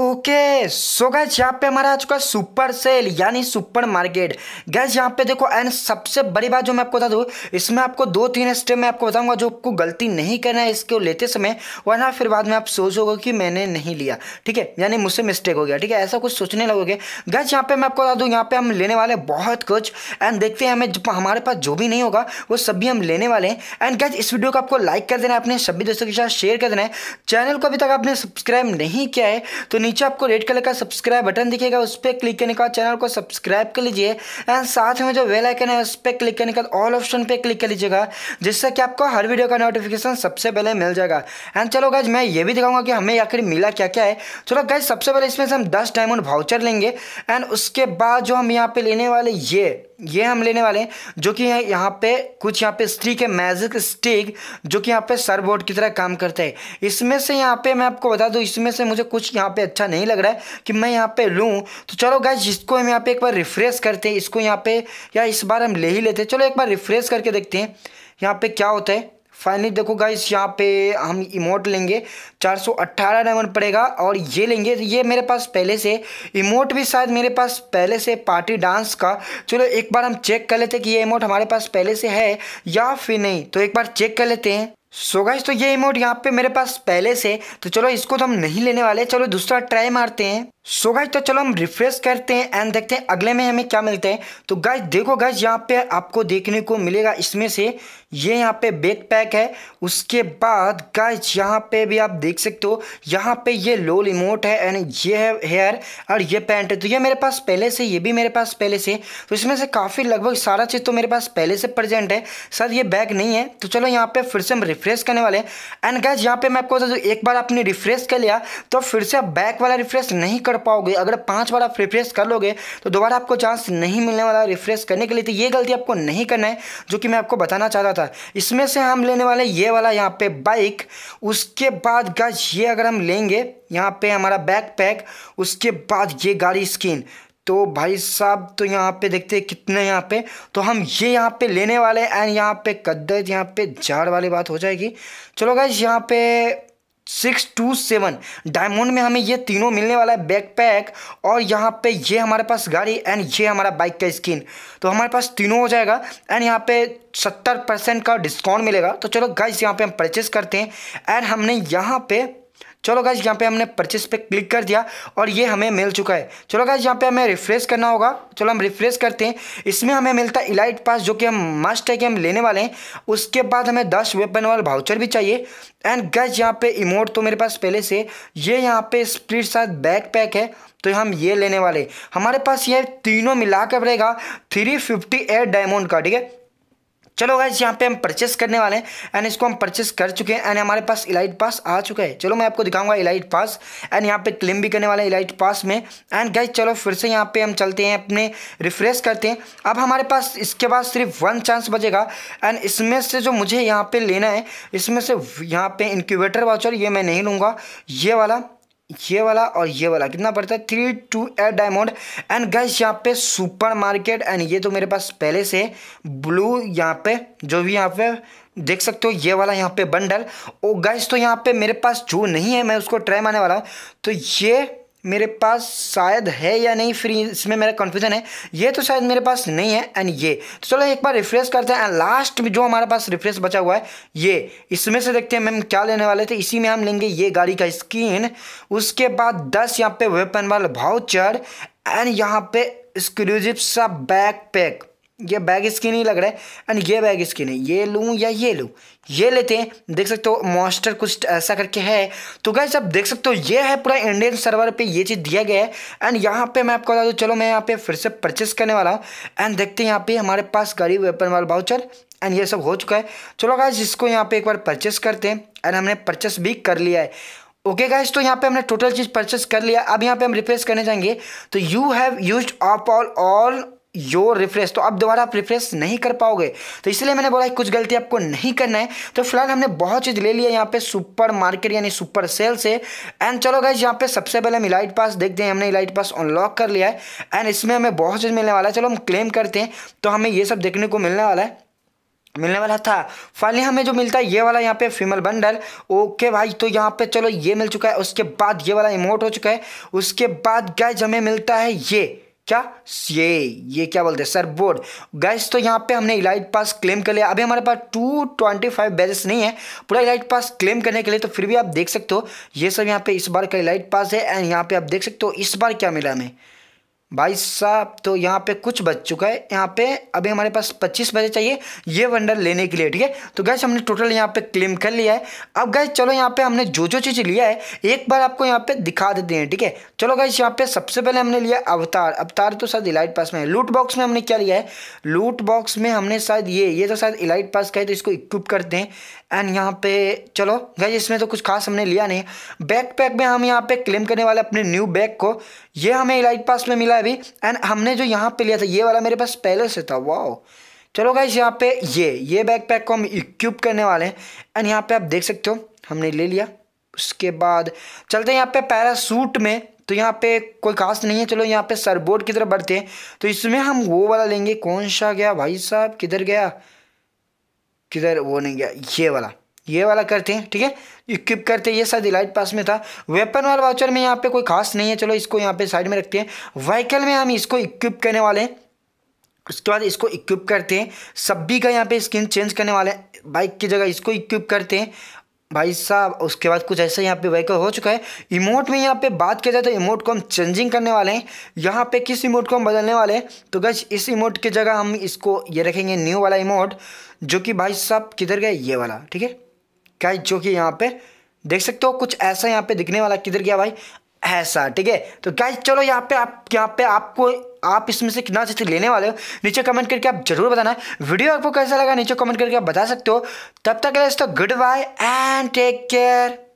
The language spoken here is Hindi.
ओके सो गैस यहाँ पे हमारा आ चुका है सुपर सेल यानी सुपर मार्केट गैस यहाँ पे देखो एंड सबसे बड़ी बात जो मैं आपको बता दूँ इसमें आपको दो तीन स्टेप मैं आपको बताऊंगा जो आपको गलती नहीं करना है इसको लेते समय वरना फिर बाद में आप सोचोगे कि मैंने नहीं लिया ठीक है यानी मुझसे मिस्टेक हो गया ठीक है ऐसा कुछ सोचने लगोगे गैस यहाँ पर मैं आपको बता दूँ यहाँ पर हम लेने वाले बहुत कुछ एंड देखते हैं हमें हमारे पास जो भी नहीं होगा वो सभी हम लेने वाले हैं एंड गैस इस वीडियो को आपको लाइक कर देना है अपने सभी दोस्तों के साथ शेयर कर देना है चैनल को अभी तक आपने सब्सक्राइब नहीं किया है तो नीचे आपको रेड कलर का सब्सक्राइब बटन दिखेगा उस पर क्लिक करने का चैनल को सब्सक्राइब कर लीजिए एंड साथ में जो वेल आइकन है उस पर क्लिक करने का ऑल ऑप्शन पर क्लिक कर लीजिएगा जिससे कि आपको हर वीडियो का नोटिफिकेशन सबसे पहले मिल जाएगा एंड चलो गाइज मैं ये भी दिखाऊंगा कि हमें आखिर मिला क्या क्या है चलो गाइज सबसे पहले इसमें से हम दस डायमंड वाउचर लेंगे एंड उसके बाद जो हम यहाँ पे लेने वाले ये ये हम लेने वाले हैं जो कि यहाँ पे कुछ यहाँ पे स्टिक है मैजिक स्टिक जो कि यहाँ पे सर बोर्ड की तरह काम करता है इसमें से यहाँ पे मैं आपको बता दूँ इसमें से मुझे कुछ यहाँ पे अच्छा नहीं लग रहा है कि मैं यहाँ पे लूँ तो चलो गाय जिसको हम यहाँ पे एक बार रिफ्रेश करते हैं इसको यहाँ पे या इस बार हम ले ही लेते हैं चलो एक बार रिफ्रेश करके देखते हैं यहाँ पे क्या होता है फाइनली देखो गाइस यहाँ पे हम इमोट लेंगे 418 डायमंड पड़ेगा और ये लेंगे ये मेरे पास पहले से इमोट भी शायद मेरे पास पहले से पार्टी डांस का चलो एक बार हम चेक कर लेते हैं कि ये इमोट हमारे पास पहले से है या फिर नहीं तो एक बार चेक कर लेते हैं सो गाइस तो ये इमोट यहाँ पे मेरे पास पहले से तो चलो इसको तो हम नहीं लेने वाले चलो दूसरा ट्राई मारते हैं सो so तो चलो हम रिफ्रेश करते हैं एंड देखते हैं अगले में हमें क्या मिलता है तो गाइस देखो गाइस यहाँ पे आपको देखने को मिलेगा इसमें से ये यहाँ पे बैक पैक है उसके बाद गाइस यहाँ पे भी आप देख सकते हो यहाँ पे ये लोल इमोट है एंड ये है हेयर और ये पैंट है तो ये मेरे पास पहले से ये भी मेरे पास पहले से तो इसमें से काफ़ी लगभग सारा चीज़ तो मेरे पास पहले से प्रजेंट है शायद ये बैग नहीं है तो चलो यहाँ पे फिर से हम रिफ्रेश करने वाले हैं एंड गैस यहाँ पे मैं आपको बता दूँ एक बार आपने रिफ्रेश कर लिया तो फिर से आप बैक वाला रिफ्रेश नहीं कर पाओगे अगर पाँच बार आप रिफ्रेश कर लोगे तो दोबारा आपको चांस नहीं मिलने वाला रिफ्रेश करने के लिए तो ये गलती आपको नहीं करना है जो कि मैं आपको बताना चाहता था इसमें से हम लेने वाले ये वाला यहाँ पे बाइक उसके बाद गज ये अगर हम लेंगे यहाँ पे हमारा बैक पैक उसके बाद ये गाड़ी स्किन तो भाई साहब तो यहाँ पे देखते हैं कितने यहाँ पे तो हम ये यहाँ पे लेने वाले एंड यहाँ पे कद्दत यहाँ पे झाड़ वाली बात हो जाएगी चलो गाइज यहाँ पे सिक्स टू सेवन डायमंड में हमें ये तीनों मिलने वाला है बैकपैक और यहाँ पे ये हमारे पास गाड़ी एंड ये हमारा बाइक का स्किन तो हमारे पास तीनों हो जाएगा एंड यहाँ पे सत्तर परसेंट का डिस्काउंट मिलेगा तो चलो गाइस यहाँ पे हम परचेस करते हैं एंड हमने यहाँ पे चलो गाइज यहाँ पे हमने परचेस पे क्लिक कर दिया और ये हमें मिल चुका है चलो गाइज यहाँ पे हमें रिफ्रेश करना होगा चलो हम रिफ्रेश करते हैं इसमें हमें मिलता है इलाइट पास जो कि हम मस्ट है कि हम लेने वाले हैं उसके बाद हमें दस वेपन वाला भाउचर भी चाहिए एंड गज यहाँ पे इमोट तो मेरे पास पहले से ये यहाँ पे स्प्लिट साथ बैक पैक है तो हम ये लेने वाले हमारे पास ये तीनों मिला कर रहेगा थ्री फिफ्टी एट डायमंड का ठीक है चलो गाइज यहाँ पे हम परचेस करने वाले हैं एंड इसको हम परचेस कर चुके हैं एंड हमारे पास इलाइट पास आ चुका है चलो मैं आपको दिखाऊंगा इलाइट पास एंड यहाँ पे क्लेम भी करने वाले हैं इलाइट पास में एंड गाइज चलो फिर से यहाँ पे हम चलते हैं अपने रिफ्रेश करते हैं अब हमारे पास इसके बाद सिर्फ वन चांस बचेगा एंड इसमें से जो मुझे यहाँ पर लेना है इसमें से यहाँ पर इंक्यूबेटर वाचर ये मैं नहीं लूँगा ये वाला ये वाला और ये वाला कितना पड़ता है three two eight diamond and guys यहाँ पे सुपर मार्केट एंड ये तो मेरे पास पहले से ब्लू यहाँ पे जो भी यहाँ पे देख सकते हो ये वाला यहाँ पे बंडल ओ गैस तो यहाँ पे मेरे पास जो नहीं है मैं उसको ट्राई मारने वाला हूँ तो ये मेरे पास शायद है या नहीं फ्री इसमें मेरा कन्फ्यूज़न है ये तो शायद मेरे पास नहीं है एंड ये तो चलो एक बार रिफ्रेश करते हैं एंड लास्ट में जो हमारे पास रिफ्रेश बचा हुआ है ये इसमें से देखते हैं मैम क्या लेने वाले थे इसी में हम लेंगे ये गाड़ी का स्क्रीन उसके बाद दस यहाँ पे वेपन वाला भाउचर एंड यहाँ पे एक्सक्लूसिव सा बैक पैक ये बैग स्किन ही लग रहा है एंड ये बैग स्किन है ये लूँ या ये लूँ ये लेते हैं देख सकते हो मॉन्स्टर कुछ ऐसा करके है तो गाइज आप देख सकते हो ये है पूरा इंडियन सर्वर पे ये चीज़ दिया गया है एंड यहाँ पे मैं आपको बता दूँ चलो मैं यहाँ पे फिर से परचेस करने वाला हूँ एंड देखते हैं यहाँ पे हमारे पास गाड़ी वेपन वाला बाउचर एंड ये सब हो चुका है चलो गाइज इसको यहाँ पे एक बार परचेस करते हैं एंड हमने परचेस भी कर लिया है ओके okay गाइज तो यहाँ पे हमने टोटल चीज़ परचेस कर लिया अब यहाँ पे हम रिप्लेस करने जाएंगे तो you have use up all all your refresh तो आप दोबारा आप रिफ्रेश नहीं कर पाओगे तो इसलिए मैंने बोला कुछ गलती आपको नहीं करना है तो फिलहाल हमने बहुत चीज़ ले लिया यहाँ पे सुपर मार्केट यानी सुपर सेल से एंड चलो गाइज यहाँ पे सबसे पहले हम इलाइट पास देखते हैं हमने इलाइट पास अनलॉक कर लिया है एंड इसमें हमें बहुत चीज़ मिलने वाला है चलो हम क्लेम करते हैं तो हमें ये सब देखने को मिलने वाला है मिलने वाला था फाइनली हमें जो मिलता है ये वाला यहाँ पे फीमेल बंडल ओके भाई तो यहाँ पे चलो ये मिल चुका है उसके बाद ये वाला इमोट हो चुका है उसके बाद गैज हमें मिलता है ये क्या ये ये क्या बोलते हैं सर बोर्ड गैस तो यहाँ पे हमने इलाइट पास क्लेम कर लिया अभी हमारे पास टू ट्वेंटी फाइव बैजेस नहीं है पूरा इलाइट पास क्लेम करने के लिए तो फिर भी आप देख सकते हो ये सब यहाँ पे इस बार का इलाइट पास है एंड यहाँ पे आप देख सकते हो इस बार क्या मिला हमें भाई साहब तो यहाँ पे कुछ बच चुका है यहाँ पे अभी हमारे पास पच्चीस बजे चाहिए ये वंडर लेने के लिए ठीक है तो गैस हमने टोटल यहाँ पे क्लेम कर लिया है अब गैस चलो यहाँ पे हमने जो जो चीज़ लिया है एक बार आपको यहाँ पे दिखा देते हैं ठीक है चलो गैस यहाँ पे सबसे पहले हमने लिया अवतार अवतार तो शायद इलाइट पास में है लूट बॉक्स में हमने क्या लिया है लूट बॉक्स में हमने शायद ये ये तो शायद इलाइट पास का है तो इसको इक्विप करते हैं एंड यहाँ पे चलो गैस इसमें तो कुछ खास हमने लिया नहीं बैक पैक में हम यहाँ पे क्लेम करने वाले अपने न्यू बैग को ये हमें इलाइट पास में मिला अभी एंड हमने जो यहाँ पे लिया था ये वाला मेरे पास पहले से था वाओ चलो गाइज यहाँ पे ये ये बैकपैक को हम इक्यूब करने वाले हैं एंड यहाँ पे आप देख सकते हो हमने ले लिया उसके बाद चलते हैं यहाँ पे पैरासूट में तो यहाँ पे कोई खास नहीं है चलो यहाँ पे सरबोर्ड की तरफ बढ़ते हैं तो इसमें हम वो वाला लेंगे कौन सा गया भाई साहब किधर गया किधर वो नहीं गया ये वाला ये वाला करते हैं ठीक है इक्विप करते हैं ये सर दिलाइट पास में था वेपन वाला वाउचर में यहाँ पे कोई खास नहीं है चलो इसको यहाँ पे साइड में रखते हैं व्हीकल में हम इसको इक्विप करने वाले हैं उसके बाद इसको इक्विप करते हैं सब्बी का यहाँ पे स्किन चेंज करने वाले बाइक की जगह इसको इक्विप करते हैं भाई साहब उसके बाद कुछ ऐसा यहाँ पे व्हीकल हो चुका है इमोट में यहाँ पे बात किया जाए तो इमोट को हम चेंजिंग करने वाले हैं यहाँ पे किस इमोट को हम बदलने वाले हैं तो गज इस इमोट की जगह हम इसको ये रखेंगे न्यू वाला इमोट जो कि भाई साहब किधर गए ये वाला ठीक है क्या जो कि यहाँ पे देख सकते हो कुछ ऐसा यहाँ पे दिखने वाला किधर गया भाई ऐसा ठीक है तो क्या चलो यहाँ पे आप यहाँ पे आपको आप इसमें से कितना चीज़ लेने वाले हो नीचे कमेंट करके आप जरूर बताना वीडियो आपको कैसा लगा नीचे कमेंट करके आप बता सकते हो तब तक तो good bye and take care